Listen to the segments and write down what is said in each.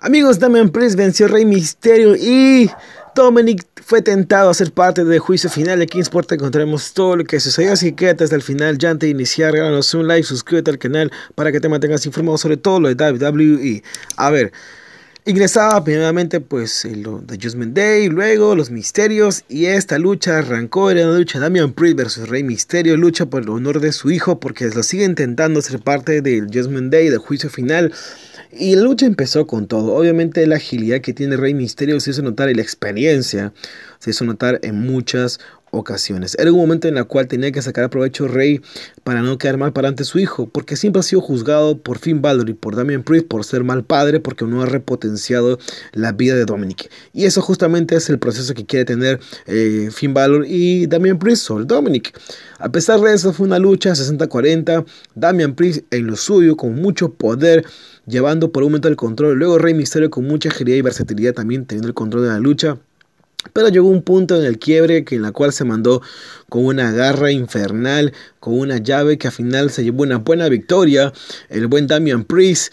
Amigos, Damian Priest venció Rey Misterio y Dominic fue tentado a ser parte del juicio final. de en Sport encontraremos todo lo que sucedió. Así que quédate hasta el final. Ya antes de iniciar, regálanos un like, suscríbete al canal para que te mantengas informado sobre todo lo de WWE. A ver, ingresaba primeramente pues lo de Judgment Day, luego los misterios y esta lucha arrancó. Era una lucha Damian Priest versus Rey Misterio. Lucha por el honor de su hijo porque lo sigue intentando ser parte del Judgment Day, del juicio final. Y la lucha empezó con todo. Obviamente la agilidad que tiene Rey Misterio se hizo notar y la experiencia se hizo notar en muchas ocasiones. Era un momento en el cual tenía que sacar provecho Rey para no quedar mal para ante su hijo, porque siempre ha sido juzgado por Finn Balor y por Damian Priest por ser mal padre, porque no ha repotenciado la vida de Dominic. Y eso justamente es el proceso que quiere tener eh, Finn Balor y Damian Priest sobre Dominic. A pesar de eso, fue una lucha 60-40. Damian Priest en lo suyo, con mucho poder, llevando por un momento el control. Luego Rey Misterio con mucha agilidad y versatilidad también teniendo el control de la lucha. Pero llegó un punto en el quiebre que en la cual se mandó con una garra infernal, con una llave que al final se llevó una buena victoria, el buen Damian Priest.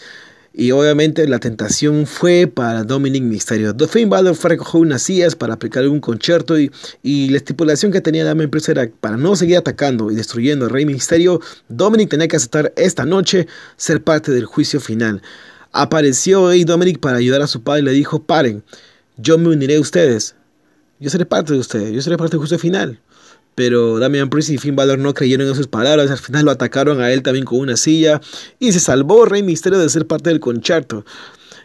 Y obviamente la tentación fue para Dominic Mysterio. The Finn fue recogió unas sillas para aplicar un concierto y, la estipulación que tenía Damian Priest era para no seguir atacando y destruyendo a Rey Misterio, Dominic tenía que aceptar esta noche ser parte del juicio final. Apareció ahí Dominic para ayudar a su padre y le dijo, paren, yo me uniré a ustedes, yo seré parte de ustedes, yo seré parte del juicio final. Pero Damian Priest y Finn Balor no creyeron en sus palabras, al final lo atacaron a él también con una silla y se salvó Rey Misterio de ser parte del concierto.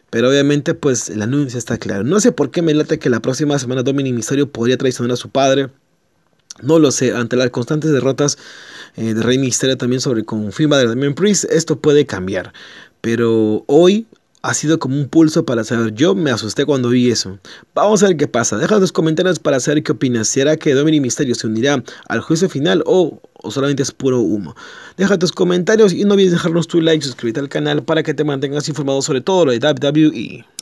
Pero obviamente pues el anuncio está claro. No sé por qué me late que la próxima semana Dominic Misterio podría traicionar a su padre. No lo sé, ante las constantes derrotas eh, de Rey Misterio también sobre con Finn Balor y Damian Priest, esto puede cambiar. Pero hoy ha sido como un pulso para saber. Yo me asusté cuando vi eso. Vamos a ver qué pasa. Deja tus comentarios para saber qué opinas. ¿Será que Dominic Misterio se unirá al juicio final o, solamente es puro humo? Deja tus comentarios y no olvides dejarnos tu like, suscríbete al canal para que te mantengas informado sobre todo lo de WWE.